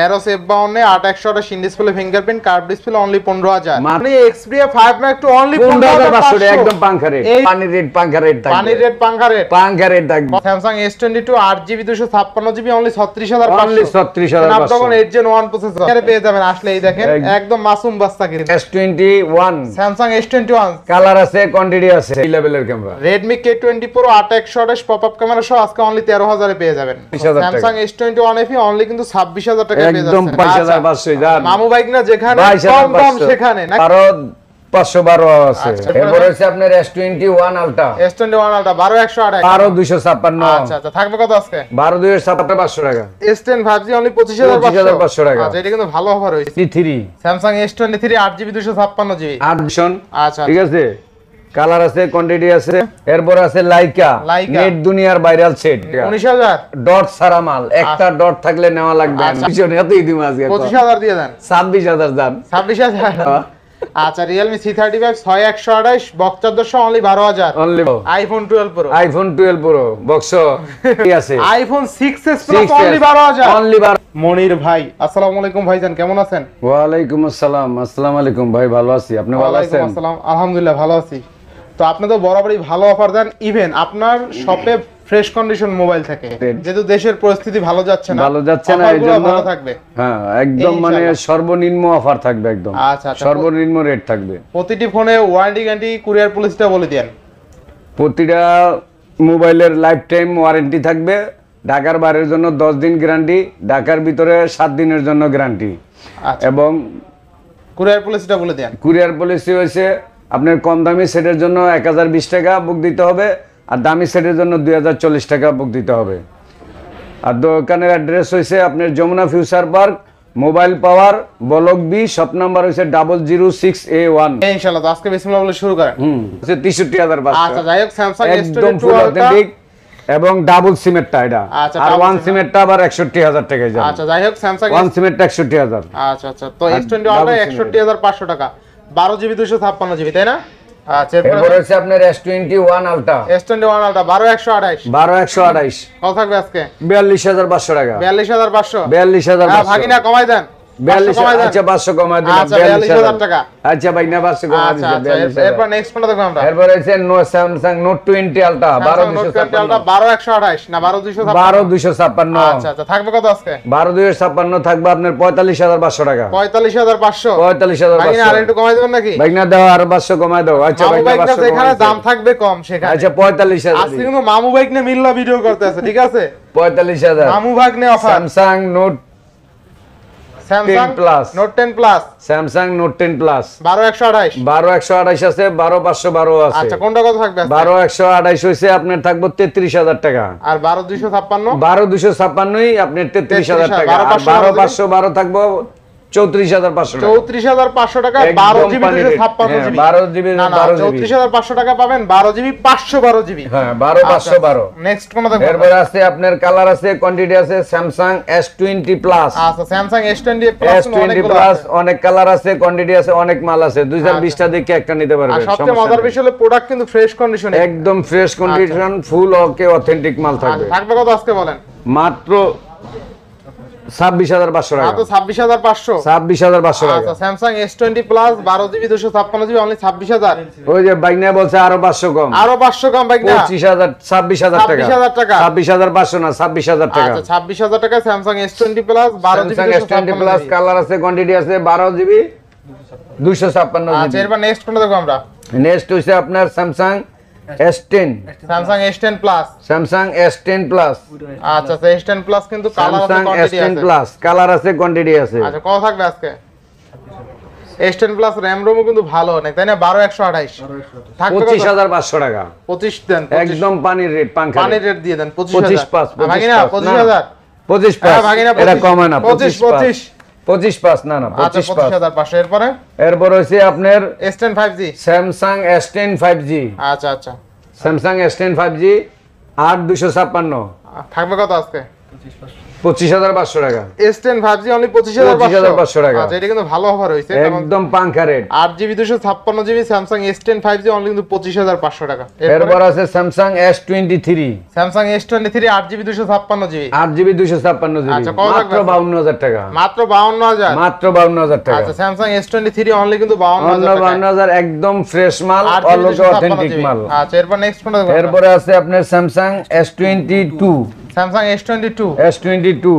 তেরো সেফ বাউন্নে display fingerprint curve display only পনেরো হাজার মানে এক্সপ্রিয়া ম্যাক টু অনলি একদম রেট পানি পানি থাকবে স্যামসাং অনলি অনলি জেন প্রসেসর পেয়ে যাবেন আসলে এই দেখেন একদম মাসুম বাস্তা কিন্তু twenty one Samsung S colour আছে কোয়ান্টিটি আছে এই লেভেলের camera Redmi K twenty pro আট একশো পপ আপ ক্যামেরা সহ আজকে অনলি তেরো হাজারে পেয়ে যাবেন Samsung S twenty one F E only কিন্তু ছাব্বিশ হাজার টাকা একদম 22000 500 আচ্ছা। মামু বাইক না যেখানে কম কম সেখানে আরো 512 আছে আচ্ছা, এরপর হচ্ছে আপনার S21 আলটা S21 আলটা 12128 12256 আচ্ছা আচ্ছা থাকবে কত আজকে 500 টাকা S10 5G অনলি 25500 টাকা আচ্ছা এটা কিন্তু ভালো অফার হয়েছে T3 Samsung S23 8GB 256GB 8 আচ্ছা ঠিক আছে কালার আছে কোয়ান্টিটি আছে এরপর আছে লাইকা নেট দুনিয়ার ভাইরাল সেট 19000 ডট সারা মাল আচ্ছা। একটা ডট থাকলে নেওয়া লাগবে আচ্ছা। পিছনে এত ইদি মাছ 25000 দিয়ে দেন 26000 দেন 26000 হ্যাঁ। আচ্ছা Realme C35 6128 box 1400 only 12000 only iPhone 12 Pro iPhone 12 Pro box কি আছে iPhone 6s Pro only 12000 only 12 Monir ভাই আসসালামু আলাইকুম ভাইজান কেমন আছেন ওয়া আলাইকুম আসসালাম আসসালামু আলাইকুম ভাই ভালো আছি আপনি ভালো আছেন ওয়া আলাইকুম আসসালাম আলহামদুলিল্লাহ ভালো আছি তো আপনাদের বরাবরই ভালো অফার দেন ইভেন আপনার শপে ফ্রেশ কন্ডিশন মোবাইল থাকে যেহেতু দেশের পরিস্থিতি ভালো যাচ্ছে না ভালো যাচ্ছে না এই জন্য ভালো থাকবে হ্যাঁ একদম মানে সর্বনিম্ন অফার থাকবে একদম আচ্ছা, আচ্ছা। সর্বনিম্ন রেট থাকবে প্রতিটি ফোনে ওয়ারেন্টি গ্যারান্টি কুরিয়ার পলিসিটা বলে দেন প্রতিটা মোবাইলের লাইফ টাইম ওয়ারেন্টি থাকবে ঢাকার বাইরের জন্য দশ দিন গ্যারান্টি ঢাকার ভিতরে সাত দিনের জন্য গ্যারান্টি আচ্ছা। এবং কুরিয়ার পলিসিটা বলে দেন কুরিয়ার পলিসি হয়েছে আপনার কম দামি সেটের জন্য এক টাকা বুক দিতে হবে আর দামি সেটের জন্য দুই টাকা বুক দিতে হবে আর দোকানের অ্যাড্রেস হয়েছে আপনার Jamuna Future Park mobile power block B shop number হয়েছে double zero six A one আজকে বিসমিল্লাহ বলে শুরু করেন হুম তেষট্টি হাজার আচ্ছা যাই হোক স্যামসাং একদম ফুল অথেন্টিক এবং ডাবল টা এটা আচ্ছা, আর ওয়ান টা আবার 61000 টাকায় যায় আচ্ছা যাই হোক স্যামসাং ওয়ান সিমেরটা 61000 আচ্ছা আচ্ছা তো S21 61500 টাকা বারো জিবি দুশো ছাপ্পান্ন জিবি তাই না আচ্ছা এরপর হচ্ছে আপনার S twenty one ultra S twenty one ultra বারো একশো আঠাইশ বারো একশো আঠাইশ কত থাকবে আজকে বিয়াল্লিশ হাজার টাকা বিয়াল্লিশ হাজার পাঁচশো বিয়াল্লিশ হাজার হ্যাঁ, ভাগিনা কমাই দেন পঁয়তাল্লিশ হাজার পাঁচশো হাজার কমাই দেবেন নাকি কমাই এখানে আচ্ছা, দাম থাকবে কম সেখানে আচ্ছা হাজার মামু বাইক নিয়ে মিল্লা ভিডিও ঠিক আছে পঁয়তাল্লিশ হাজার মামু Samsung note Samsung plus note ten plus Samsung note ten plus বারো একশো আঠাইশ বারো একশো আঠাইশ আছে বারো পাঁচশো বারো আছে আচ্ছা কোনটা কত থাকবে বারো একশো আঠাইশ হয়েছে আপনার থাকবো তেত্রিশ হাজার টাকা আর বারো দুইশো ছাপ্পান্ন বারো দুইশো ছাপ্পান্নই আপনার তেত্রিশ হাজার টাকা বারো পাঁচশো বারো থাকবো চৌত্রিশ হাজার হাজার পাঁচশো টাকা পাবেন বারো জিবি পাঁচশো বারো জিবি হ্যাঁ, আচ্ছা, আপনার কালার আছে কোয়ান্টিটি আছে Samsung S twenty plus Samsung S S twenty plus অনেক কালার আছে কোয়ান্টিটি আছে অনেক মাল আছে দুই হাজার আচ্ছা। বিশটা দেখে একটা নিতে পারবেন বিষয় প্রোডাক্ট কিন্তু ফ্রেশ কন্ডিশন একদম ফ্রেশ কন্ডিশন ফুল অথেন্টিক মাল থাকবে মাত্র ছাব্বিশ হাজার টাকা ছাব্বিশ হাজার টাকা স্যামসাং এস টোয়েন্টি প্লাস বারো প্লাস কালার আছে কোয়ান্টিটি আছে বারো জিবি দুশো ছাপ্পান্ন জিবি আচ্ছা, এরপর নেক্সট কোনটা নেক্সট হচ্ছে আপনার Samsung S10 Samsung S10 Plus Samsung S10 Plus আচ্ছা আচ্ছা S10 Plus কিন্তু কালার আছে কোয়ান্টিটি S10 Plus কালার আছে কোয়ান্টিটি আছে আচ্ছা কত থাকবে আজকে S10 Plus RAM ROM কিন্তু ভালো অনেক তাই না 12 25500 টাকা 25 দেন একদম পানির রেট পাঙ্খা পানির রেট দিয়ে দেন 25000 25 5 ভাগিনা 25000 25 5 ভাগিনা এটা কমায় না 25 25 পঁচিশ পাস না না আচ্ছা, পঁচিশ হাজার পাঁচশো এরপরে এরপর হচ্ছে আপনার S ten five G Samsung S ten five G আচ্ছা আচ্ছা Samsung S ten five G আট দুশো ছাপ্পান্ন থাকবে কত আজকে পঁচিশ পাঁচশো 25500 টাকা এস 5G only 25500 টাকা আচ্ছা এটা কিন্তু ভালো অফার হইছে একদম পাঙ্কা rate 8GB 256GB Samsung S10 5G only কিন্তু টাকা এরপর আছে Samsung S23 Samsung S23 8GB 256GB 8GB 256GB আচ্ছা মাত্র 52000 টাকা মাত্র 52000 মাত্র 52000 টাকা আচ্ছা Samsung S23 only কিন্তু 52000 টাকা একদম ফ্রেশ মাল অল মাল আচ্ছা এরপর নেক্সট কোনটা আছে আপনার Samsung S22 Samsung S twenty two S twenty two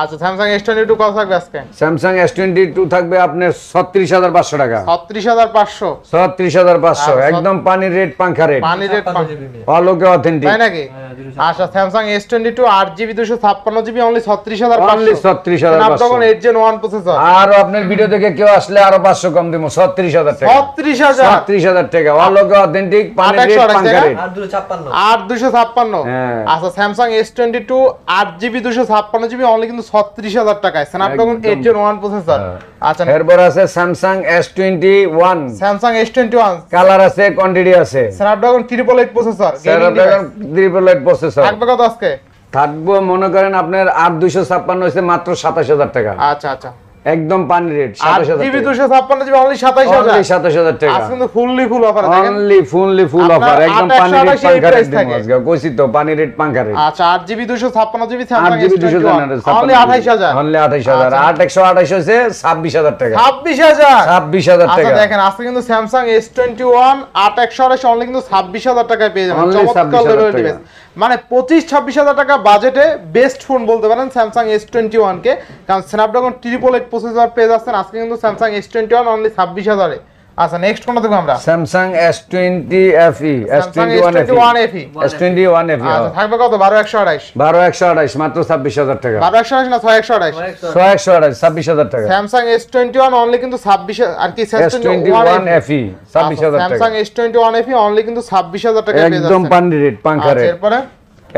আচ্ছা স্যামসাং এস টোয়েন্টি টু কত থাকবে আজকে স্যামসাং এস টোয়েন্টি টু থাকবে আপনার ছত্রিশ হাজার পাঁচশো টাকা ছত্রিশ হাজার পাঁচশো ছত্রিশ হাজার পাঁচশো আচ্ছা, একদম পানির রেট পাঙ্খা রেট পানির রেট পালোকে অথেন্টিক তাই নাকি হ্যাঁ। আচ্ছা স্যামসাং এস টোয়েন্টি টু আট জিবি দুশো ছাপ্পান্ন জিবি অনলি ছত্রিশ হাজার অনলি ছত্রিশ হাজার ওয়ান প্রসেসর আর আপনার ভিডিও থেকে কেউ আসলে আরো পাঁচশো কম ছত্রিশ হাজার টাকা ছত্রিশ হাজার ছত্রিশ হাজার টাকা অথেন্টিক আট দুশো ছাপ্পান্ন হ্যাঁ। আচ্ছা স্যামসাং এস টোয়েন্টি টু আট জিবি দুশো ছাপ্পান্ন জিবি অনলি কিন্তু ছত্রিশ হাজার টাকায় এইট জেন ওয়ান প্রসেসর আচ্ছা এরপর আছে Samsung S twenty one Samsung S twenty one colour আছে কোয়ান্টিটি আছে Snapdragon triple eight processor triple eight processor থাকবে কত আজকে থাকবো মনে করেন আপনার আট ছাপ্পান্ন হয়েছে মাত্র সাতাশ হাজার টাকা আচ্ছা আচ্ছা একদম পানি রেট একশো ছাব্বিশ হাজার টাকা হাজার আচ্ছা, টাকা দেখেন কিন্তু স্যামসাং আট একশো ছাব্বিশ হাজার টাকায় পেয়ে যাবেন মানে পঁচিশ ছাব্বিশ হাজার টাকা বাজেটে বেস্ট ফোন বলতে পারেন স্যামসাং এস টোয়েন্টি ওয়ানকে কারণ স্ন্যাপড্রাগন ট্রিপল এইট প্রসেসর পেয়ে যাচ্ছেন আজকে কিন্তু Samsung S twenty one only ছাব্বিশ হাজারে আচ্ছা নেক্সট কোনটা দেখব আমরা Samsung S20 FE S21 FE S21 FE আচ্ছা থাকবে কত 12128 12128 মাত্র 26000 টাকা 12128 না 6128 6128 26000 টাকা S21 অনলি কিন্তু 26 আর কি S21 FE 26000 টাকা S21 FE কিন্তু 26000 টাকা একদম পান্ডি রেট পাঙ্কা রেট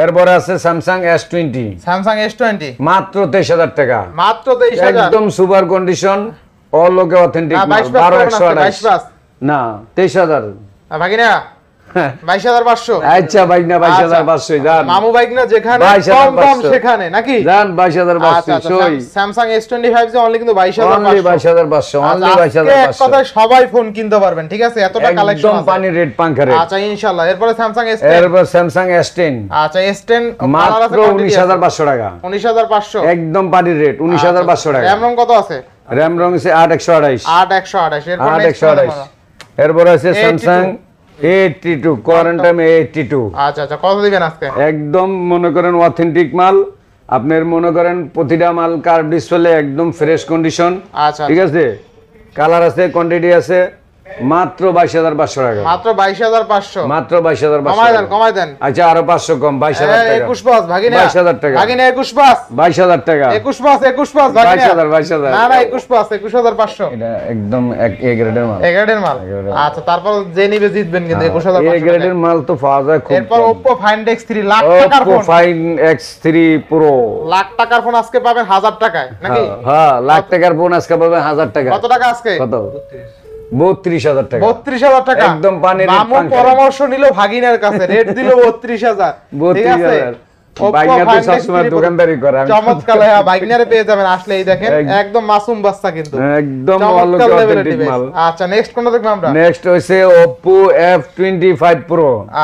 এরপরে আছে Samsung S twenty Samsung S twenty মাত্র তেইশ হাজার টাকা মাত্র তেইশ একদম সুপার কন্ডিশন অল লোকে অথেন্টিক না মাল 12128 না 23000 ভাগিনা আচ্ছা বাইক না বাইশ হাজার আচ্ছা। পাঁচশো যান বাইক না যেখানে নাকি যান বাইশ হাজার আচ্ছা, আচ্ছা, Samsung S twenty five only কিন্তু সবাই ফোন কিনতে পারবেন একদম পানি রেড আচ্ছা ইনশাআল্লাহ এরপরে স্যামসাং এরপর স্যামসাং এস টেন আচ্ছা এস টেন মাত্র উনিশ হাজার পাঁচশো টাকা উনিশ হাজার পাঁচশো একদম পানি রেড উনিশ হাজার পাঁচশো টাকা র্যাম কত আছে র্যাম রং আছে আট একশো আঠাইশ আট একশো আঠাইশ আট একশো আঠাইশ এরপর আছে স্যামসাং 82 কোয়ারেন্টাইম 82 আচ্ছা আচ্ছা কত দিবেন আজকে একদম মনে করেন অথেন্টিক মাল আপনার মনে করেন প্রতিটা মাল কার্ভ ডিসপ্লে একদম ফ্রেশ কন্ডিশন আচ্ছা ঠিক আচ্ছা। আছে কালার আছে কোয়ান্টিটি আছে মাত্র বাইশ হাজার পাঁচশো টাকা মাত্র বাইশ হাজার পাঁচশো মাত্র বাইশ হাজার কমাই দেন আচ্ছা আরো পাঁচশো কম বাইশ হাজার একুশ পাঁচ ভাগিনা বাইশ হাজার টাকা ভাগিনা একুশ পাঁচ বাইশ হাজার টাকা একুশ পাঁচ একুশ পাঁচ বাইশ হাজার বাইশ হাজার না না একুশ পাঁচ একুশ হাজার পাঁচশো একদম এক এ গ্রেডের মাল এ গ্রেডের মাল আচ্ছা তারপর যে নিবে জিতবেন কিন্তু হ্যাঁ, একুশ হাজার এ গ্রেডের মাল তো পাওয়া যায় খুব এরপর Oppo Find X three lakh টাকার phone find X three pro lakh টাকার ফোন আজকে পাবেন হাজার টাকায় নাকি হ্যাঁ, হ্যাঁ লাখ টাকার ফোন আজকে পাবেন হাজার টাকা কত টাকা আজকে কত বত্রিশ হাজার টাকা বত্রিশ হাজার টাকা একদম পানির মামু পরামর্শ নিল ভাগিনার কাছে রেট দিল বত্রিশ হাজার বত্রিশ হাজার ডিসপ্লে ফিঙ্গারপ্রিন্ট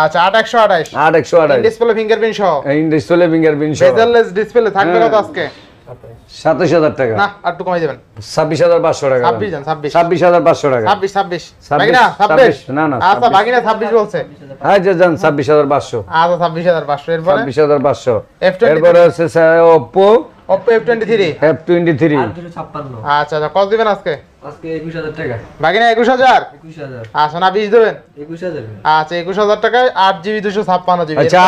আচ্ছা, আচ্ছা, সহ ডিসপ্লে ফিঙ্গারপ্রিন্ট সহ ডিসপ্লে থাকবে আজকে হাজার টাকা ছাব্বিশ ছাব্বিশ না ছাব্বিশ ছাব্বিশ হাজার আচ্ছা, ছাব্বিশ হাজার পাঁচশো আচ্ছা, হাজার থ্রি থ্রি আচ্ছা আচ্ছা কত দিবেন আজকে বাকি না আচ্ছা, দেবেন আচ্ছা, টাকায় জিবি জিবি আচ্ছা,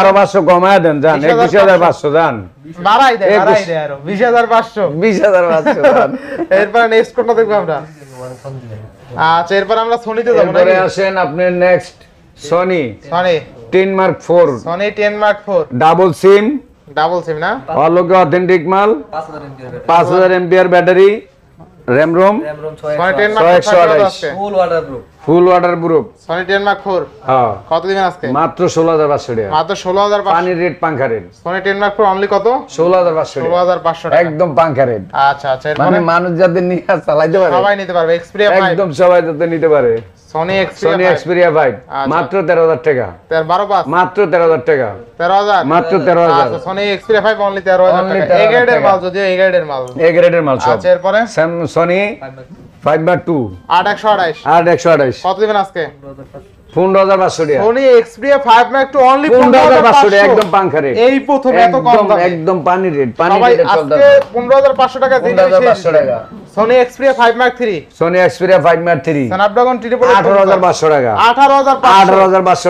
দেন এরপর নেক্সট আমরা আচ্ছা এরপর আমরা সনিতে যাব আসেন আপনি next Sony Sony mark Sony mark double SIM double SIM না অল অথেন্টিক মাল হাজার এমপিআর ব্যাটারি র্যাম রোম 6 একশো আঠাশ full waterproof full waterproof Sony ten mark four হ্যাঁ কত দিবেন আজকে মাত্র ষোলো হাজার টাকা মাত্র ষোলো হাজার পানির রেট পাঙ্খা rate Sony ten mark four only কত ষোলো হাজার পাঁচশো ষোলো হাজার পাঁচশো একদম পাঙ্খা রেট আচ্ছা আচ্ছা মানে, মানে মানুষ যাদের নিয়ে চালাইতে পারে সবাই নিতে পারবে এক্সপিরিয়া একদম সবাই যাতে নিতে পারে সনি এক্সপেরিয়া ভাই মাত্র তেরো হাজার টাকা বারো পাঁচ মাত্র তেরো হাজার টাকা তেরো হাজার মাত্র তেরো হাজার সনি এক্সপিরিয়া ফাইভ অনলি তেরো হাজার এ গ্রেডের মাল যদিও এ গ্রেডের মাল এ গ্রেডের মাল আচ্ছা এরপরে সনি বার পনেরো হাজার ফাইভ ম্যাক টু অনলি পনেরো হাজার একদম পানি রেট পনেরো হাজার পাঁচশো টাকা হাজার পাঁচশো টাকা সোনি টাকা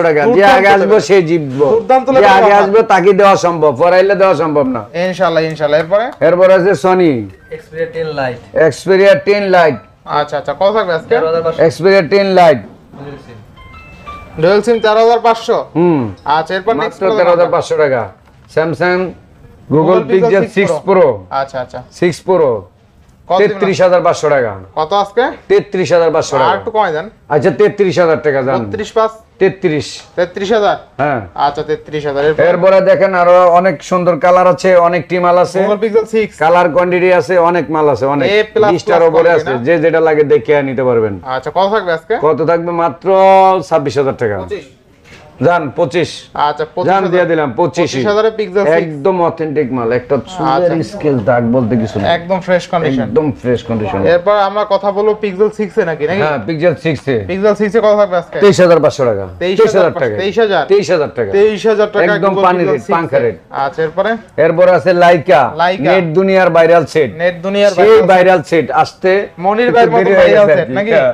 টাকা যে আগে আসবে সে আগে আসবে তাকে দেওয়া সম্ভব পরাইলে দেওয়া সম্ভব না ইনশাল্লাহ ইনশাল্লাহ এরপরে এরপরে আছে Sony Xperia ten lite Xperia ten lite আচ্ছা আচ্ছা কত থাকবে আজকে Xperia ten lite dual SIM তেরো হাজার পাঁচশো হুম আচ্ছা এরপর মাত্র তেরো হাজার পাঁচশো টাকা Samsung Google Pixel six pro আচ্ছা আচ্ছা সিক্স প্রো আচ্ছা, হ্যাঁ। আচ্ছা, অনেক সুন্দর কালার আছে মাল আছে কালার কোয়ান্টিটি আছে অনেক মাল আছে অনেক আছে যে যেটা লাগে দেখে নিতে পারবেন আচ্ছা কত থাকবে মাত্র ছাব্বিশ হাজার টাকা আচ্ছা দিলাম অথেন্টিক আচ্ছা। কথা বলবো পিক্সেল 6 এ নাকি নাকি হ্যাঁ পিক্সেল 6 এ পিক্সেল টাকা 23000 টাকা টাকা একদম আচ্ছা, এরপরে এরপর আছে লাইকা নেট দুনিয়ার ভাইরাল সেট নেট দুনিয়ার ভাইরাল সেট আসতে মনির ভাই মতো নাকি হ্যাঁ।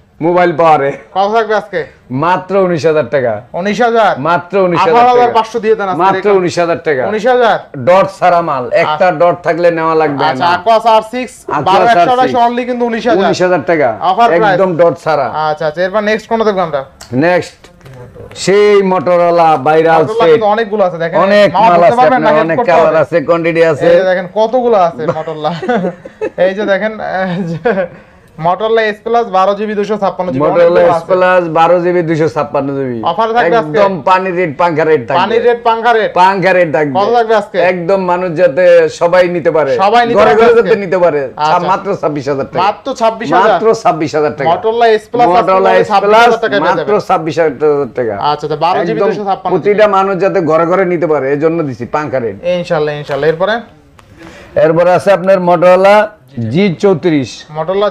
মোবাইল পাওয়ারে কত থাকবে আজকে মাত্র উনিশ হাজার টাকা উনিশ হাজার মাত্র উনিশ হাজার পাঁচশো দিয়ে দেন মাত্র উনিশ হাজার টাকা উনিশ হাজার ডট সারা মাল আচ্ছা। একটা ডট থাকলে নেওয়া লাগবে আকাশ আর সিক্স অনলি কিন্তু উনিশ হাজার টাকা একদম ডট সারা আচ্ছা আচ্ছা এরপর নেক্সট কোন দেখবো আমরা নেক্সট সেই মোটরলা বাইরাল সেট অনেকগুলো আছে দেখেন অনেক মাল আছে অনেক কালার আছে কোয়ান্টিটি আছে দেখেন কতগুলো আছে মোটরলা এই যে দেখেন মটোরোলা এস প্লাস বারো জিবি দুশো ছাপ্পান্ন জিবি মটোরোলা এস প্লাস বারো জিবি দুশো ছাপ্পান্ন জিবি অফার থাকবে একদম পানি রেট রেট থাকবে পানি রেট রেট রেট থাকবে কত থাকবে আজকে একদম মানুষ যাতে সবাই নিতে পারে সবাই যাতে নিতে পারে আচ্ছা। মাত্র ছাব্বিশ হাজার টাকা মাত্র ছাব্বিশ মাত্র ছাব্বিশ হাজার টাকা Motorola S plus Motorola S plus মাত্র ছাব্বিশ হাজার টাকা আচ্ছা বারো জিবি দুশো ছাপ্পান্ন প্রতিটা মানুষ যাতে ঘরে ঘরে নিতে পারে এই জন্য দিছি পাঙ্খা রেট ইনশাল্লাহ ইনশাল্লাহ এরপরে এরপরে আছে আপনার মটোরোলা জি চৌত্রিশ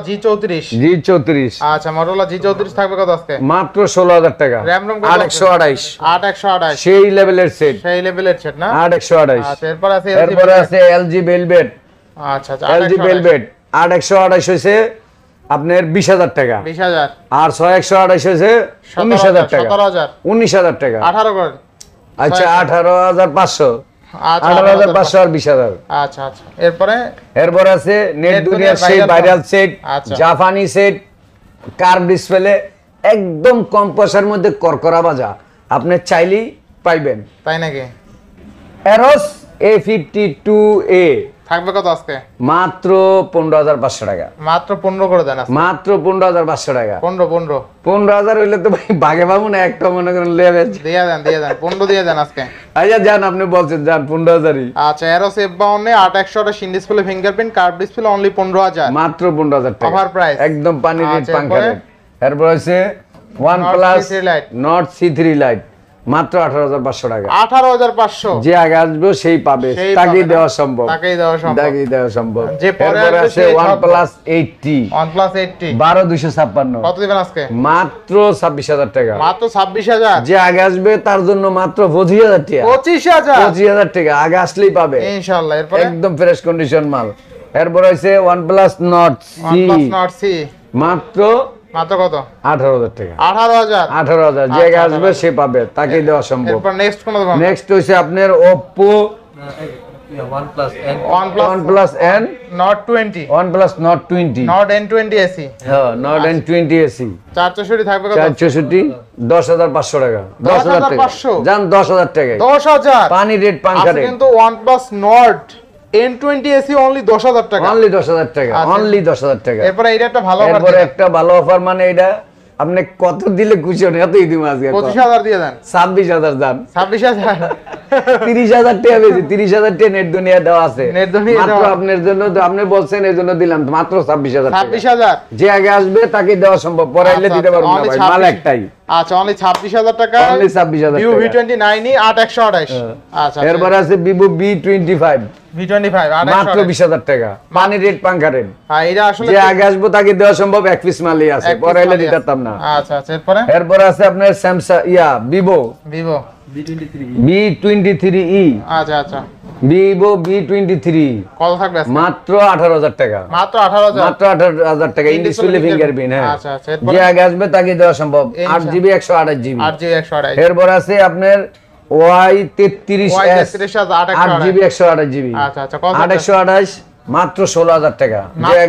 জি চৌত্রিশ জি চৌত্রিশ আচ্ছা জি চৌত্রিশ থাকবে মাত্র ষোলো হাজার টাকা র্যাম আট একশো আট একশো সেই সেট সেই সেট না আট একশো আঠাইশ আচ্ছা, এরপর আছে আছে আচ্ছা, আচ্ছা আট একশো হয়েছে আপনার বিশ হাজার টাকা বিশ হাজার আর ছয় একশো আঠাশ হয়েছে উনিশ হাজার টাকা উনিশ হাজার টাকা আঠারো আচ্ছা আঠারো হাজার পাঁচশো আচ্ছা, আচ্ছা, আচ্ছা। এরপর আছে নেট ভাইরাল সেট জাপানি সেট কার্ভ ডিসপ্লে একদম কম পয়সার মধ্যে করকরা বাজা আপনি চাইলেই পাইবেন তাই নাকি এ ফিফটি টু এ থাকবে কত আজকে মাত্র পনেরো হাজার পাঁচশো টাকা মাত্র পনেরো করে দেন মাত্র পনেরো হাজার পাঁচশো টাকা পনেরো পনেরো পনেরো হাজার হইলে তো ভাই বাঘে পাবো একটা মনে করেন লেবে দিয়ে দেন দিয়ে দেন দেন আজকে আচ্ছা যান আপনি বলছেন যান পনেরো হাজারই আচ্ছা এরো সেফ বাউনে আট একশো সিন display fingerprint curve display only পনেরো মাত্র পনেরো হাজার টাকা অফার প্রাইস একদম পানি রেট আচ্ছা, পাঙ্খা এরপর হচ্ছে one plus Nord C three lite মাত্র আঠারো হাজার পাঁচশো টাকা আঠারো হাজার পাঁচশো যে আগে আসবে সেই পাবে তাকেই দেওয়া সম্ভব তাকেই দেওয়া সম্ভব one plus eighty one plus eighty বারো দুশো ছাপ্পান্ন কত দিবেন আজকে মাত্র ছাব্বিশ হাজার টাকা মাত্র ছাব্বিশ হাজার যে আগে আসবে তার জন্য মাত্র পঁচিশ হাজার টাকা পঁচিশ হাজার পঁচিশ হাজার টাকা আগে আসলেই পাবে ইনশাল্লাহ একদম ফ্রেশ কন্ডিশন মাল এরপর হয়েছে ওয়ান প্লাস নট সি মাত্র মাত্র কত 18000 টাকা 18000 18000 যে আসবে আচ্ছা, আচ্ছা, সে পাবে আচ্ছা। তাকে দেওয়া সম্ভব এরপর নেক্সট কোন দাম নেক্সট হইছে আপনার Oppo OnePlus N OnePlus N Nord 20 OnePlus Nord হ্যাঁ, টাকা 10500 জান 10000 পানি রেট পাঙ্কা রেট কিন্তু OnePlus Nord আচ্ছা। মানে ছাব্বিশ হাজার তিরিশ হাজার তিরিশ হাজার দেওয়া আছে আপনার জন্য আপনি বলছেন এই জন্য দিলাম মাত্র ছাব্বিশ হাজার ছাব্বিশ হাজার যে আগে আসবে তাকে দেওয়া সম্ভব পরে আচ্ছা, দিতে আচ্ছা, পারবো একটাই আচ্ছা অনলি ভিভো V29 ই 8128 হ্যাঁ। আচ্ছা, আচ্ছা। এরপর আছে ভিভো টাকা মানে রেট পাঙ্কা এটা আসলে যে আগে আসবো দেওয়া সম্ভব এক পিস আছে আচ্ছা, আচ্ছা, এরপর আছে আপনার স্যামসাং ইয়া ভিভো ভিভো E. E. আচ্ছা, আচ্ছা। e. বি হ্যাঁ। আচ্ছা, আট জিবি একশো আট জিবি একশো আঠাশ আপনার মাত্র ষোলো হাজার টাকা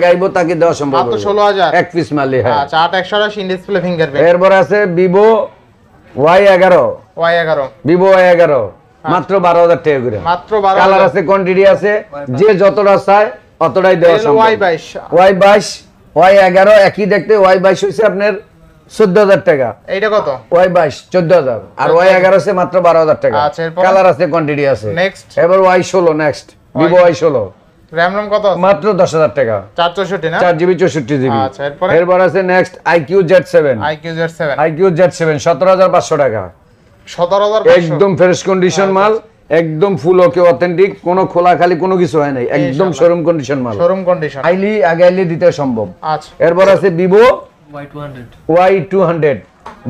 যে তাকে দেওয়া সম্ভব ষোলো হাজার এক পিস মালি হ্যাঁ আট একশো আঠাশ ইন্ডিসপ্লে ফিঙ্গার এরপর আছে ভিভো ওয়াই এগারো ওয়াই এগারো ভিভো ওয়াই এগারো হ্যাঁ। মাত্র বারো টাকা করে মাত্র কালার আছে কোয়ান্টিটি আছে যে যতটা চায় অতটাই দেওয়া সম্ভব ওয়াই বাইশ ওয়াই বাইশ ওয়াই এগারো একই দেখতে ওয়াই বাইশ হয়েছে আপনার চোদ্দ হাজার টাকা এইটা কত ওয়াই বাইশ চোদ্দ হাজার আর ওয়াই এগারো আছে মাত্র বারো হাজার টাকা কালার আচ্ছা, আছে কোয়ান্টিটি আছে নেক্সট এবার ওয়াই ষোলো নেক্সট ভিভো ওয়াই ষোলো RAM RAM কত আছে মাত্র 10000 টাকা 464 না 4 GB আচ্ছা এরপর আছে next IQ Z7 IQ Z7 IQ Z7 17500 টাকা 17500 একদম ফ্রেশ আচ্ছা, কন্ডিশন মাল আচ্ছা। একদম ফুল ওকে অথেন্টিক কোনো খোলা খালি কোনো কিছু হয় নাই একদম শোরুম কন্ডিশন মাল শোরুম কন্ডিশন আইলি দিতে সম্ভব আচ্ছা এরপর আছে Vivo Y200 Y200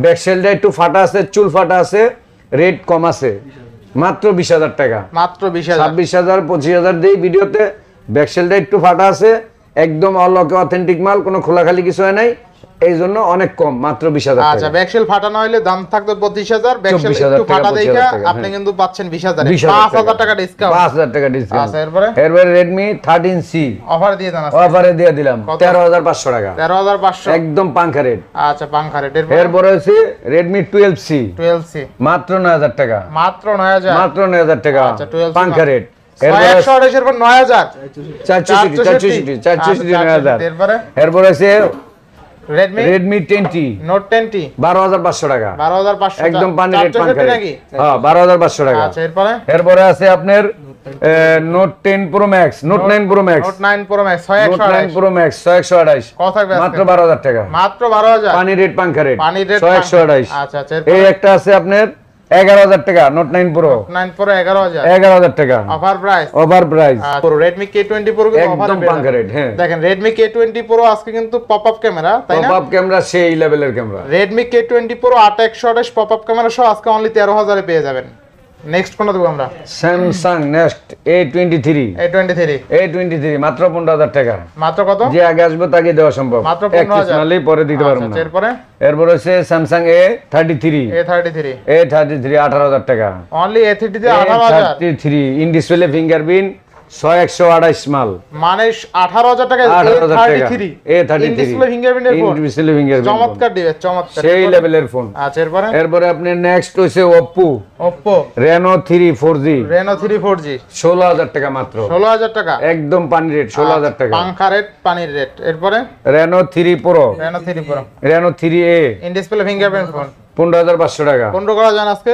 ব্যাক শেলটা একটু ফাটা আছে চুল ফাটা আছে রেট কম আছে মাত্র 20000 টাকা মাত্র 20000 26000 25000 দেই ভিডিওতে ব্যাকসেলটা একটু ফাটা আছে একদম অলকে অথেন্টিক মাল কোনো খোলাখালি কিছু হয় নাই এই জন্য অনেক কম মাত্র বিশ হাজার আচ্ছা ব্যাকসেল ফাটানো হলে দাম থাকতো বত্রিশ হাজার ব্যাকসেল একটু ফাটা দেখা আপনি হ্যাঁ। কিন্তু পাচ্ছেন বিশ হাজার পাঁচ হাজার টাকা ডিসকাউন্ট পাঁচ হাজার টাকা ডিসকাউন্ট আচ্ছা এরপরে এরপরে রেডমি থার্টিন সি অফার দিয়ে দেন অফারে দিয়ে দিলাম তেরো হাজার পাঁচশো টাকা তেরো হাজার পাঁচশো একদম পাঙ্খা রেট আচ্ছা পাঙ্খা রেট এরপরে হচ্ছে Redmi twelve C twelve C মাত্র নয় হাজার টাকা মাত্র নয় হাজার মাত্র নয় হাজার টাকা আচ্ছা টুয়েলভ পাঙ্খা রেট এরপরে আছে আপনার Note 10 Pro Max Note 9 Pro Max Note 9 Pro Max 628 Pro Max 628 কত থাকবে মাত্র 12000 টাকা মাত্র 12000 পানি রেট পান করে পানি রেট আচ্ছা, আচ্ছা এই একটা আছে আপনার এগারো হাজার টাকা note nine pro nine pro এগারো হাজার টাকা offer price offer price pro Redmi K twenty pro একদম পাঙ্কা হ্যাঁ দেখেন রেডমি কে টোয়েন্টি প্রো আজকে কিন্তু পপ আপ ক্যামেরা তাই না পপ ক্যামেরা সেই লেভেলের camera Redmi K twenty pro আট একশো আঠাশ পপ আপ ক্যামেরা সহ আজকে অনলি তেরো হাজারে পেয়ে যাবেন নেক্সট কোনটা দেব আমরা Samsung next A23 A23 A23 মাত্র 15000 টাকা মাত্র কত যে আগে আসবে তাকে দেওয়া সম্ভব মাত্র 15000 পনেরো পরে দিতে পারবো আচ্ছা, না এরপরে এরপর হচ্ছে স্যামসাং A33 A33 A33 18000 টাকা অনলি A33 18000 থ্রি আঠারো ইন ডিসপ্লে ফিঙ্গারপ্রিন্ট ছয় হাজার টাকা মাত্র ষোলো হাজার টাকা একদম পানি রেট ষোলো আচ্ছা, হাজার টাকা পাঙ্খা রেট পানির রেট এরপরে three pro Reno three A in display পনেরো হাজার পাঁচশো টাকা পনেরো করা যান আজকে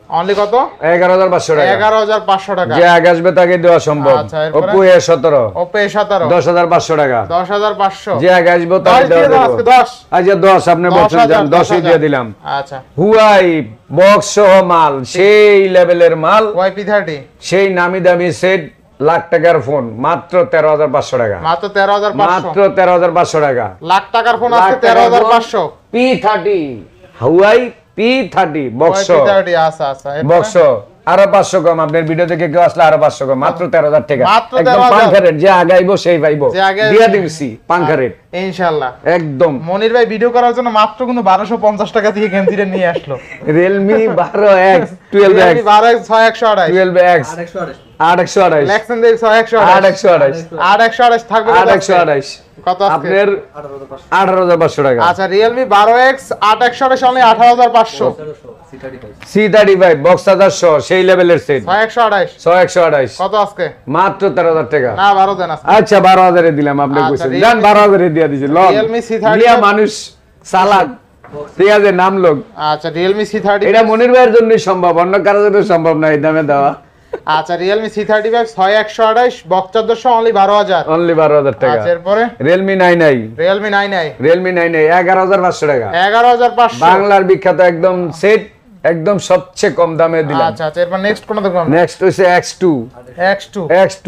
অনলি কত 11500 টাকা 11500 টাকা যে আগে আসবে তাকে দেওয়া সম্ভব ওপো A17 ওপো A17 10500 টাকা 10500 যে আগে আসবে তাকে দেওয়া যাবে 10 আচ্ছা 10 আপনি বলছেন 10 দিয়ে দিলাম আচ্ছা হুয়াই বক্স সহ মাল সেই লেভেলের মাল YP30 সেই নামি দামি সেট লাখ টাকার ফোন মাত্র তেরো হাজার পাঁচশো টাকা মাত্র তেরো হাজার মাত্র তেরো হাজার পাঁচশো টাকা লাখ টাকার ফোন আছে তেরো হাজার পাঁচশো পি থার্টি হুয়াই আচ্ছা, আচ্ছা। করার জন্য মাত্র বারোশো পঞ্চাশ টাকা দিয়ে গেঞ্জিটা নিয়ে আসলো রিয়েলমি বারো এক্স টুয়েলভ এক্স বারো এক্স ছয় একশো আড়াই টুয়েলভ আট একশো আড়াইশ আট একশো আড়াইশ আট একশো আড়াইশ থাকবে আট একশো আড়াইশ আচ্ছা, সেই ছয় একশো আঠাইশ ছয় একশো আঠাইশ মাত্র তেরো হাজার টাকা আচ্ছা বারো হাজারে দিলাম আপনি আচ্ছা, বারো হাজারে সি থার্টি মানুষ সালাদ ঠিক আছে নাম লোক আচ্ছা রিয়েলমি সি থার্টি এটা মনির ভাইয়ের জন্য সম্ভব অন্য কারোর জন্য সম্ভব না এই দামে দেওয়া আচ্ছা Realme C35 6128 box 1400 only 12000 only 12000 টাকা আচ্ছা এরপরে Realme 9i Realme 9i Realme 9i 11500 টাকা 11500 বাংলার বিখ্যাত একদম সেট একদম সবচেয়ে কম দামে দিলাম আচ্ছা আচ্ছা এরপর নেক্সট কোন দেখলাম নেক্সট হইছে X2 X2 X2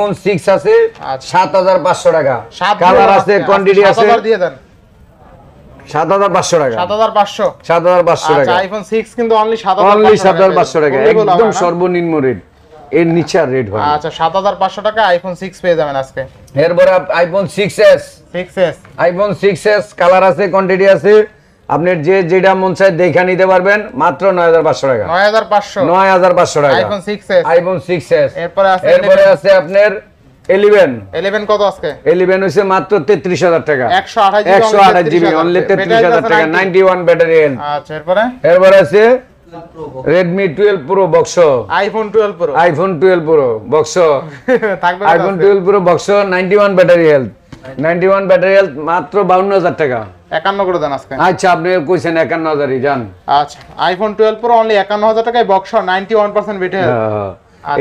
iPhone six আছে সাত হাজার পাঁচশো টাকা কালার আছে কোয়ান্টিটি আছে টাকা টাকা আইফোন কিন্তু অনলি অনলি টাকা একদম সর্বনিম্ন রেট এর নিচে আর রেট হয় আচ্ছা সাত হাজার পাঁচশো টাকা আইফোন আচ্ছা, সিক্স আচ্ছা, আচ্ছা, পেয়ে যাবেন আজকে এরপরে iPhone six S iPhone six S colour আছে কোয়ান্টিটি আছে আপনার যে যেটা মন চায় দেখে নিতে পারবেন মাত্র নয় হাজার পাঁচশো টাকা নয় হাজার পাঁচশো নয় হাজার পাঁচশো টাকা এরপরে আছে আপনার একশো তেত্রিশ হাজার টাকা ওয়ান আচ্ছা এরপরে আছে Redmi twelve pro box iPhone twelve pro iPhone twelve pro box iPhone twelve pro box ninety one battery health 91 battery health মাত্র 52000 টাকা 51 করে দেন আজকে আচ্ছা আপনি কইছেন 51000ই জান আচ্ছা আইফোন 12 প্রো অনলি 51000 টাকায় বক্স 91% ব্যাটারি হেলথ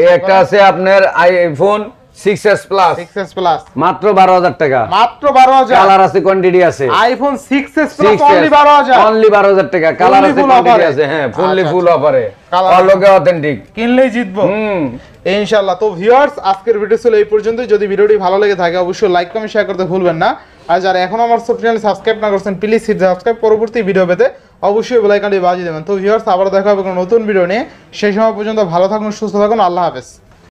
এই একটা আছে আপনার iPhone 6s plus 6s plus মাত্র 12000 টাকা মাত্র 12000 কালার আছে কোয়ান্টিটি আছে iPhone 6s plus only 12000 only 12000 টাকা কালার আছে কোয়ান্টিটি আছে হ্যাঁ ফুললি ফুল অফারে অথেন্টিক কিনলেই জিতবো হুম ইনশাআল্লাহ তো ভিউয়ার্স আজকের ভিডিও ছিল এই পর্যন্তই যদি ভিডিওটি ভালো থাকে অবশ্যই লাইক কমেন্ট শেয়ার করতে ভুলবেন না আর যারা এখনো আমার চ্যানেল সাবস্ক্রাইব না প্লিজ সাবস্ক্রাইব পরবর্তী ভিডিও পেতে অবশ্যই বাজিয়ে দেবেন তো ভিউয়ার্স আবার দেখা হবে কোনো নতুন ভিডিও নিয়ে সেই সময় পর্যন্ত ভালো থাকুন সুস্থ থাকুন আল্লাহ হাফেজ